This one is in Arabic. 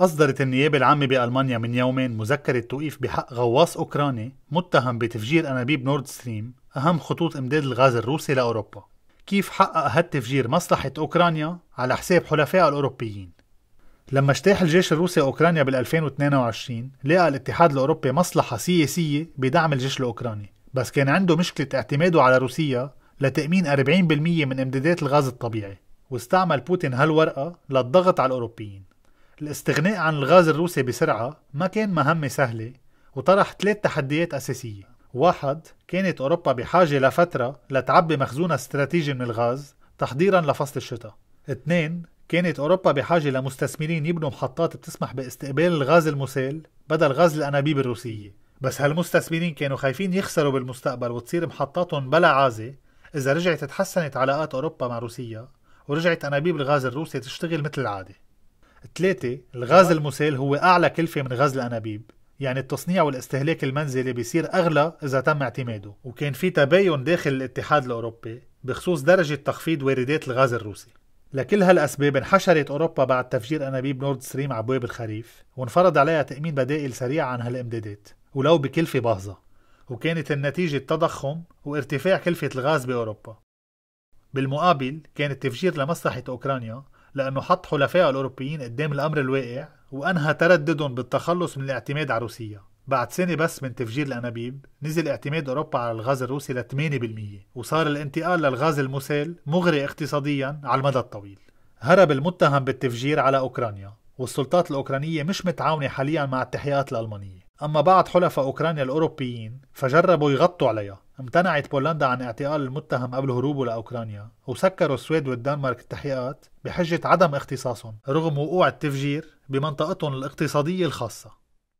أصدرت النيابة العامة بألمانيا من يومين مذكرة توقيف بحق غواص أوكراني متهم بتفجير أنابيب نورد ستريم أهم خطوط إمداد الغاز الروسي لأوروبا كيف حقق هالتفجير مصلحة أوكرانيا على حساب حلفائها الأوروبيين لما اجتاح الجيش الروسي أوكرانيا بال2022 لقى الاتحاد الأوروبي مصلحة سياسية بدعم الجيش الأوكراني بس كان عنده مشكلة اعتماده على روسيا لتأمين 40% من إمدادات الغاز الطبيعي واستعمل بوتين هالورقة للضغط على الأوروبيين الاستغناء عن الغاز الروسي بسرعة ما كان مهمة سهلة وطرح ثلاث تحديات أساسية واحد كانت أوروبا بحاجة لفترة لتعبي مخزونها استراتيجي من الغاز تحضيرا لفصل الشتاء اثنين كانت أوروبا بحاجة لمستثمرين يبنوا محطات بتسمح باستقبال الغاز المسال بدل غاز الأنابيب الروسية بس هالمستثمرين كانوا خايفين يخسروا بالمستقبل وتصير محطاتهم بلا عازة إذا رجعت تحسنت علاقات أوروبا مع روسيا ورجعت أنابيب الغاز الروسي تشتغل مثل العادة ثلاثة الغاز المسال هو أعلى كلفة من غاز الأنابيب يعني التصنيع والاستهلاك المنزلي بيصير أغلى إذا تم اعتماده وكان في تباين داخل الاتحاد الأوروبي بخصوص درجة تخفيض واردات الغاز الروسي لكل هالأسباب انحشرت أوروبا بعد تفجير أنابيب نورد ستريم على الخريف وانفرض عليها تأمين بدائل سريع عن هالإمدادات ولو بكلفة باهظة وكانت النتيجة التضخم وارتفاع كلفة الغاز بأوروبا بالمقابل كان التفجير لمصلحة أوكرانيا لأنه حط حلفاء الأوروبيين قدام الأمر الواقع وأنهى ترددهم بالتخلص من الاعتماد على روسيا بعد سنة بس من تفجير الأنابيب نزل اعتماد أوروبا على الغاز الروسي ل 8% وصار الانتقال للغاز المسال مغري اقتصاديا على المدى الطويل هرب المتهم بالتفجير على أوكرانيا والسلطات الأوكرانية مش متعاونة حاليا مع التحقيقات الألمانية أما بعض حلفاء أوكرانيا الأوروبيين فجربوا يغطوا عليها امتنعت بولندا عن اعتقال المتهم قبل هروبه لأوكرانيا وسكروا السويد والدنمارك التحقيقات بحجة عدم اختصاصهم رغم وقوع التفجير بمنطقتهم الاقتصادية الخاصة